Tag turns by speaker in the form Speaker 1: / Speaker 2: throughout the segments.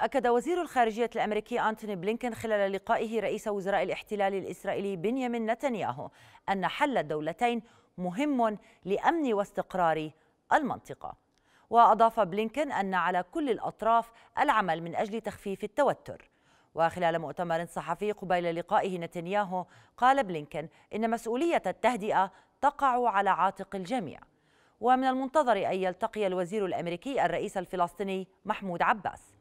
Speaker 1: أكد وزير الخارجية الأمريكي أنتوني بلينكن خلال لقائه رئيس وزراء الاحتلال الإسرائيلي بنيامين نتنياهو أن حل الدولتين مهم لأمن واستقرار المنطقة وأضاف بلينكن أن على كل الأطراف العمل من أجل تخفيف التوتر وخلال مؤتمر صحفي قبيل لقائه نتنياهو قال بلينكن إن مسؤولية التهدئة تقع على عاتق الجميع ومن المنتظر أن يلتقي الوزير الأمريكي الرئيس الفلسطيني محمود عباس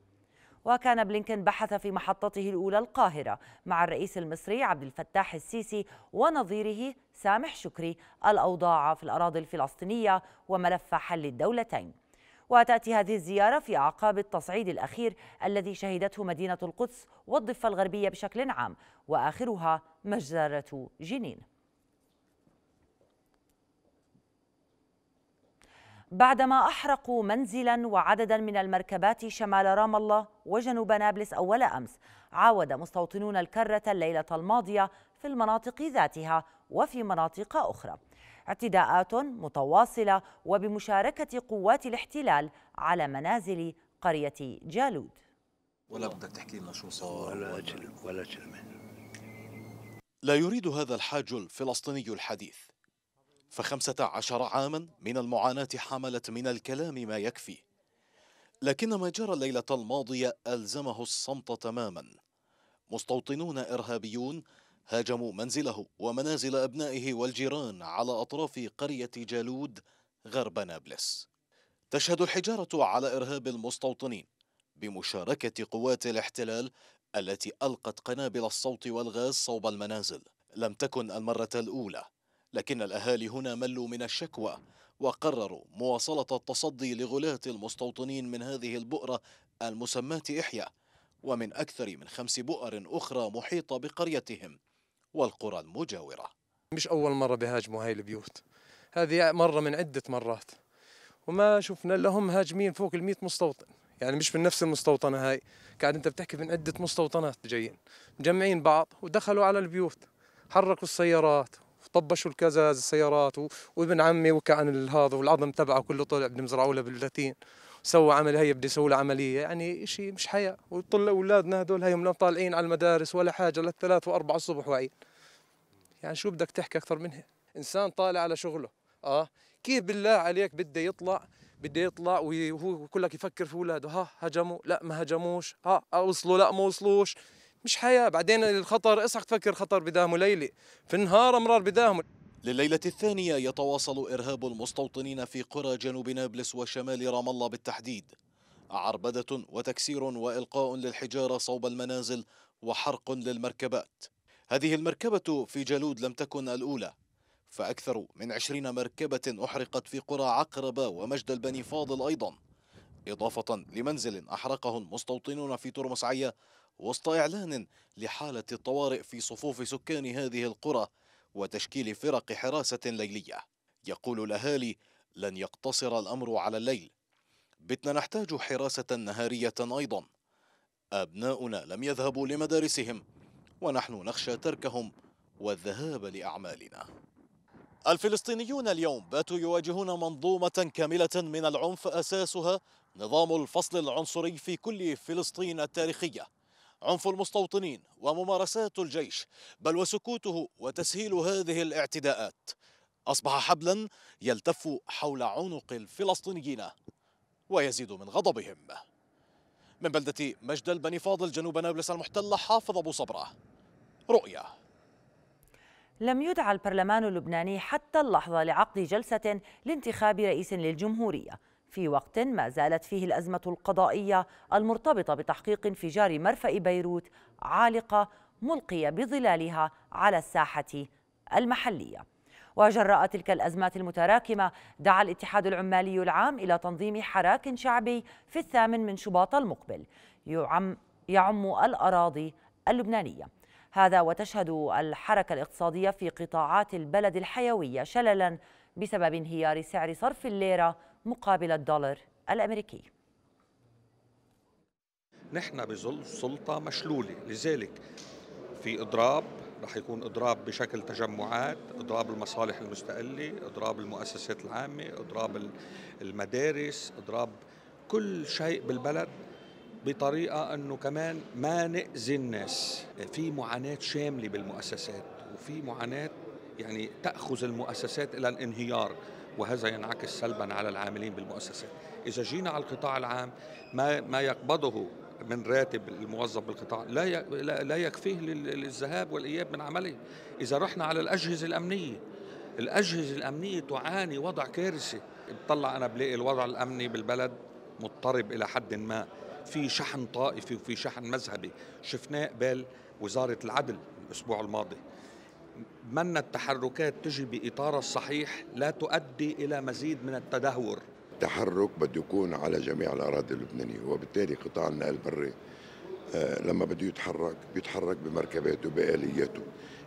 Speaker 1: وكان بلينكن بحث في محطته الأولى القاهرة مع الرئيس المصري عبد الفتاح السيسي ونظيره سامح شكري الأوضاع في الأراضي الفلسطينية وملف حل الدولتين وتأتي هذه الزيارة في أعقاب التصعيد الأخير الذي شهدته مدينة القدس والضفة الغربية بشكل عام وآخرها مجزرة جنين بعدما أحرقوا منزلا وعددا من المركبات شمال رام الله وجنوب نابلس أول أمس عاود مستوطنون الكرة الليلة الماضية في المناطق ذاتها وفي مناطق أخرى اعتداءات متواصلة وبمشاركة قوات الاحتلال على منازل قرية جالود
Speaker 2: ولا بدك تحكي لنا شو صار ولا كلمة ولا كلمة لا يريد هذا الحاج الفلسطيني الحديث فخمسة عشر عاما من المعاناة حملت من الكلام ما يكفي لكن ما جرى الليلة الماضية ألزمه الصمت تماما مستوطنون إرهابيون هاجموا منزله ومنازل أبنائه والجيران على أطراف قرية جالود غرب نابلس تشهد الحجارة على إرهاب المستوطنين بمشاركة قوات الاحتلال التي ألقت قنابل الصوت والغاز صوب المنازل لم تكن المرة الأولى لكن الأهالي هنا ملوا من الشكوى وقرروا مواصلة التصدي لغلاة المستوطنين من هذه البؤرة المسماة إحيا ومن أكثر من خمس بؤر أخرى محيطة بقريتهم والقرى المجاورة مش أول مرة بهاجموا هاي البيوت
Speaker 3: هذه مرة من عدة مرات وما شفنا لهم هاجمين فوق المئة مستوطن يعني مش من نفس المستوطنة هاي قاعد أنت بتحكي من عدة مستوطنات جايين مجمعين بعض ودخلوا على البيوت حركوا السيارات طبشوا الكزاز السيارات وابن عمي وكع عن هذا والعظم تبعه كله طلع بدهم يزرعوا له باللاتين سوى عمل هي بده يسوي له عمليه يعني شيء مش حياه وطلع اولادنا هذول هي من طالعين على المدارس ولا حاجه للثلاث واربعه الصبح واعيين يعني شو بدك تحكي اكثر منها انسان طالع على شغله اه كيف بالله عليك بده يطلع بده يطلع وهو كلك يفكر في اولاده ها هجموا لا ما هجموش ها وصلوا لا ما وصلوش مش حياه بعدين الخطر اصحى تفكر خطر بداهمه ليلي
Speaker 2: في النهار امرار بداهمه لليلة الثانية يتواصل إرهاب المستوطنين في قرى جنوب نابلس وشمال رام الله بالتحديد عربدة وتكسير وإلقاء للحجارة صوب المنازل وحرق للمركبات هذه المركبة في جالود لم تكن الأولى فأكثر من عشرين مركبة أحرقت في قرى عقربة ومجد البني فاضل أيضا إضافة لمنزل أحرقه المستوطنون في ترمس عيا وسط إعلان لحالة الطوارئ في صفوف سكان هذه القرى وتشكيل فرق حراسة ليلية يقول الأهالي لن يقتصر الأمر على الليل بتنا نحتاج حراسة نهارية أيضا أبناؤنا لم يذهبوا لمدارسهم ونحن نخشى تركهم والذهاب لأعمالنا الفلسطينيون اليوم باتوا يواجهون منظومة كاملة من العنف أساسها نظام الفصل العنصري في كل فلسطين التاريخية عنف المستوطنين وممارسات الجيش بل وسكوته وتسهيل هذه الاعتداءات أصبح حبلا يلتف حول عنق الفلسطينيين ويزيد من غضبهم من بلدة مجدل بني فاضل جنوب نابلس المحتلة حافظ أبو صبرة رؤيا
Speaker 1: لم يدع البرلمان اللبناني حتى اللحظة لعقد جلسة لانتخاب رئيس للجمهورية في وقت ما زالت فيه الأزمة القضائية المرتبطة بتحقيق انفجار مرفأ بيروت عالقة ملقية بظلالها على الساحة المحلية وجراء تلك الأزمات المتراكمة دعا الاتحاد العمالي العام إلى تنظيم حراك شعبي في الثامن من شباط المقبل يعم, يعم الأراضي اللبنانية هذا وتشهد الحركة الاقتصادية في قطاعات البلد الحيوية شللا بسبب انهيار سعر صرف الليرة مقابل الدولار الأمريكي
Speaker 4: نحن بظل سلطة مشلولة لذلك في إضراب رح يكون إضراب بشكل تجمعات إضراب المصالح المستقلة إضراب المؤسسات العامة إضراب المدارس إضراب كل شيء بالبلد بطريقة أنه كمان ما نأذي الناس في معاناة شاملة بالمؤسسات وفي معاناة يعني تأخذ المؤسسات إلى الانهيار وهذا ينعكس سلبا على العاملين بالمؤسسات إذا جينا على القطاع العام ما, ما يقبضه من راتب الموظف بالقطاع لا لا يكفيه للذهاب والاياب من عمله اذا رحنا على الاجهزه الامنيه الاجهزه الامنيه تعاني وضع كارثي بطلع انا بلاقي الوضع الامني بالبلد مضطرب الى حد ما في شحن طائفي وفي شحن مذهبي شفناه بال وزاره العدل الاسبوع الماضي من التحركات تجي بإطار الصحيح لا تؤدي إلى مزيد من التدهور
Speaker 5: التحرك بده يكون على جميع الأراضي اللبنانية وبالتالي قطاع النقل البري آه، لما بده يتحرك بيتحرك بمركباته بآلياته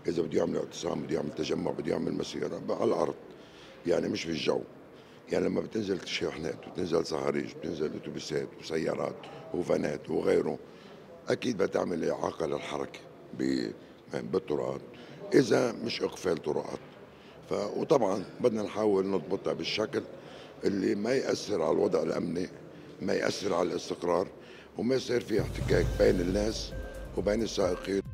Speaker 5: إذا بده يعمل اعتصام بده يعمل تجمع بده يعمل مسيرة على الأرض يعني مش في الجو يعني لما بتنزل شاحنات وتنزل صهاريج بتنزل اتوبيسات وسيارات وفنات وغيره اكيد بتعمل اعاقه للحركه بالطرقات اذا مش اقفال طرقات ف... وطبعا بدنا نحاول نضبطها بالشكل اللي ما ياثر على الوضع الامني ما ياثر على الاستقرار وما يصير في احتكاك بين الناس وبين السائقين